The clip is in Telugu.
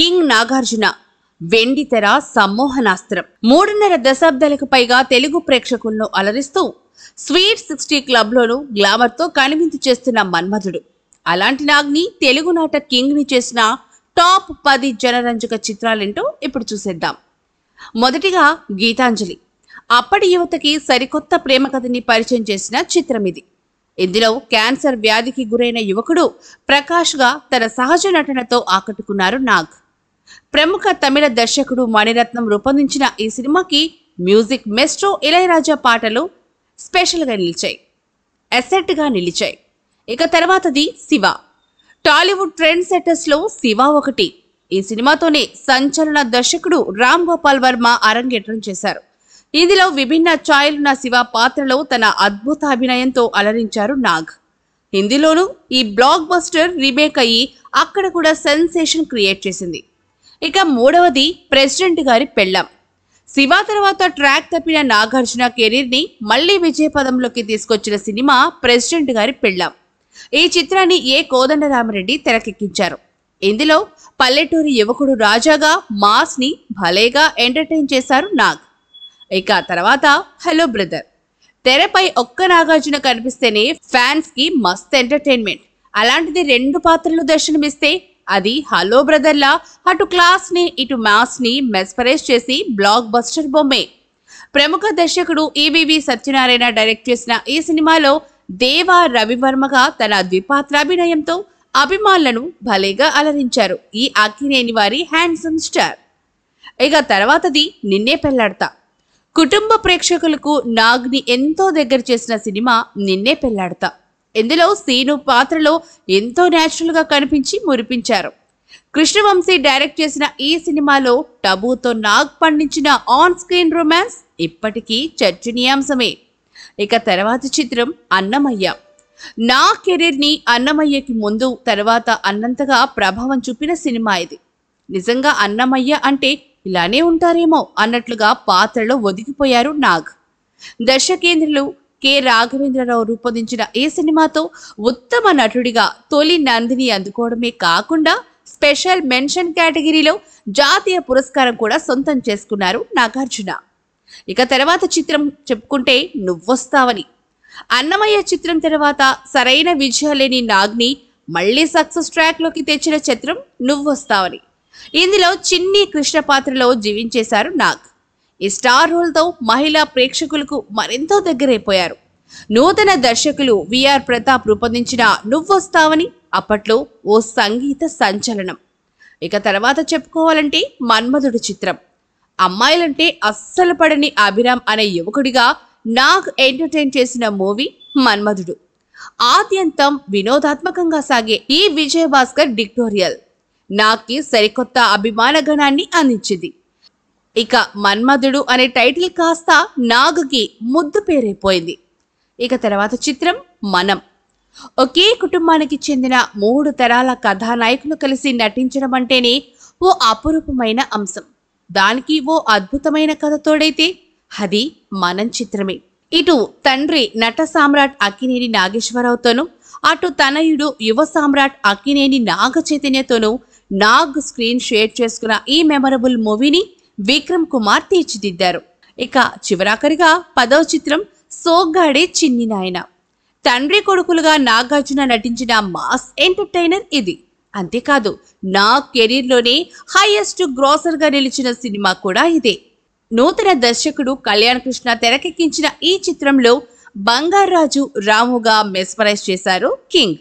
కింగ్ నాగార్జున వెండితెర సమ్మోహనాస్త్రం మూడున్నర దశాబ్దాలకు పైగా తెలుగు ప్రేక్షకులను అలరిస్తూ స్వీట్ సిక్స్టీ క్లబ్లోనూ గ్లామర్తో కనువిందు చేస్తున్న మన్మధుడు అలాంటి నాగ్ని తెలుగు నాట కింగ్ని చేసిన టాప్ పది జనరంజక చిత్రాలేంటో ఇప్పుడు చూసేద్దాం మొదటిగా గీతాంజలి అప్పటి యువతకి సరికొత్త ప్రేమ కథని పరిచయం చేసిన చిత్రం ఇది ఇందులో క్యాన్సర్ వ్యాధికి గురైన యువకుడు ప్రకాష్గా తన సహజ నటనతో ఆకట్టుకున్నారు నాగ్ ప్రముఖ తమిళ దర్శకుడు మణిరత్నం రూపొందించిన ఈ సినిమాకి మ్యూజిక్ మెస్ట్రో ఇళయరాజా పాటలు స్పెషల్గా నిలిచాయి గా నిలిచాయి ఇక తర్వాతది శివ టాలీవుడ్ ట్రెండ్ సెటర్స్లో శివ ఒకటి ఈ సినిమాతోనే సంచలన దర్శకుడు రామ్ గోపాల్ వర్మ అరంగేట్రం చేశారు ఇందులో విభిన్న ఛాయలున్న శివ పాత్రలో తన అద్భుత అభినయంతో అలరించారు నాగ్ హిందీలోనూ ఈ బ్లాక్ బస్టర్ రీమేక్ అయ్యి అక్కడ కూడా సెన్సేషన్ క్రియేట్ చేసింది ఇక మూడవది ప్రెసిడెంట్ గారి పెళ్ళం శివ తర్వాత ట్రాక్ తప్పిన నాగార్జున కెరీర్ని మళ్లీ విజయపదంలోకి తీసుకొచ్చిన సినిమా ప్రెసిడెంట్ గారి పెళ్ళం ఈ చిత్రాన్ని ఏ కోదండరామరెడ్డి తెరకెక్కించారు ఇందులో పల్లెటూరి యువకుడు రాజాగా మాస్ని భలేగా ఎంటర్టైన్ చేశారు నాగ్ ఇక తర్వాత హలో బ్రదర్ తెరపై ఒక్క నాగార్జున కనిపిస్తేనే ఫ్యాన్స్కి మస్త్ ఎంటర్టైన్మెంట్ అలాంటిది రెండు పాత్రలు దర్శనమిస్తే అది హలో బ్రదర్లా అటు క్లాస్ని ఇటు ని మెస్పరేజ్ చేసి బ్లాక్ బస్టర్ బొమ్మే ప్రముఖ దర్శకుడు ఈవివి సత్యనారాయణ డైరెక్ట్ చేసిన ఈ సినిమాలో దేవ రవివర్మగా తన ద్విపాత్రాభినయంతో అభిమానులను భలేగా అలరించారు ఈ అక్కినేని వారి హ్యాండ్సమ్ స్టార్ ఇక తర్వాతది నిన్నే పెళ్లాడతా కుటుంబ ప్రేక్షకులకు నాగ్ని ఎంతో దగ్గర చేసిన సినిమా నిన్నే పెళ్లాడతా ఇందులో సీను పాత్రలో ఎంతో గా కనిపించి మురిపించారు కృష్ణవంశీ డైరెక్ట్ చేసిన ఈ సినిమాలో టబుతో నాగ్ పండించిన ఆన్ స్క్రీన్ రొమాన్స్ ఇప్పటికీ చర్చనీయాంశమే ఇక తర్వాత చిత్రం అన్నమయ్య నా కెరీర్ని అన్నమయ్యకి ముందు తర్వాత అన్నంతగా ప్రభావం చూపిన సినిమా ఇది నిజంగా అన్నమయ్య అంటే ఇలానే ఉంటారేమో అన్నట్లుగా పాత్రలో ఒదిగిపోయారు నాగ్ దర్శకేంద్రులు కె రాఘవేంద్రరావు రూపొందించిన ఈ సినిమాతో ఉత్తమ నటుడిగా తొలి నందిని అందుకోవడమే కాకుండా స్పెషల్ మెన్షన్ కేటగిరీలో జాతీయ పురస్కారం కూడా సొంతం చేసుకున్నారు నాగార్జున ఇక తర్వాత చిత్రం చెప్పుకుంటే నువ్వొస్తావని అన్నమయ్య చిత్రం తర్వాత సరైన విజయం లేని నాగ్ని మళ్ళీ సక్సెస్ ట్రాక్లోకి తెచ్చిన చిత్రం నువ్వొస్తావని ఇందులో చిన్ని కృష్ణ పాత్రలో జీవించేశారు నాగ్ ఈ స్టార్ రోల్తో మహిళా ప్రేక్షకులకు మరెంతో దగ్గరైపోయారు నూతన దర్శకులు విఆర్ ప్రతాప్ రూపొందించిన నువ్వొస్తావని అప్పట్లో ఓ సంగీత సంచలనం ఇక తర్వాత చెప్పుకోవాలంటే మన్మధుడు చిత్రం అమ్మాయిలంటే అస్సలు పడని అభిరామ్ అనే యువకుడిగా నాగ్ ఎంటర్టైన్ చేసిన మూవీ మన్మధుడు ఆద్యంతం వినోదాత్మకంగా సాగే ఈ విజయభాస్కర్ డిక్టోరియల్ నాగ్కి సరికొత్త అభిమాన గణాన్ని అందించింది ఇక మన్మధుడు అనే టైటిల్ కాస్త నాగుకి ముద్దు పేరైపోయింది ఇక తర్వాత చిత్రం మనం ఒకే కుటుంబానికి చెందిన మూడు తరాల కథానాయకులు కలిసి నటించడం అంటేనే ఓ అపురూపమైన అంశం దానికి ఓ అద్భుతమైన కథ తోడైతే అది మనం చిత్రమే ఇటు తండ్రి నట సామ్రాట్ అక్కినేని నాగేశ్వరరావుతోనూ అటు తనయుడు యువ సామ్రాట్ అక్కినేని నాగ చైతన్యతోనూ నాగ్ స్క్రీన్ షేర్ చేసుకున్న ఈ మెమరబుల్ మూవీని విక్రమ్ కుమార్ తీర్చిదిద్దారు ఇక చివరాఖరిగా పదవ చిత్రం సోగ్గాడే చిన్ని నాయన తండ్రి కొడుకులుగా నాగార్జున నటించిన మాస్ ఎంటర్టైనర్ ఇది అంతేకాదు నా కెరీర్లోనే హైయెస్ట్ గా నిలిచిన సినిమా కూడా ఇదే నూతన దర్శకుడు కళ్యాణ్ కృష్ణ తెరకెక్కించిన ఈ చిత్రంలో బంగారాజు రాముగా మెస్పరైజ్ చేశారు కింగ్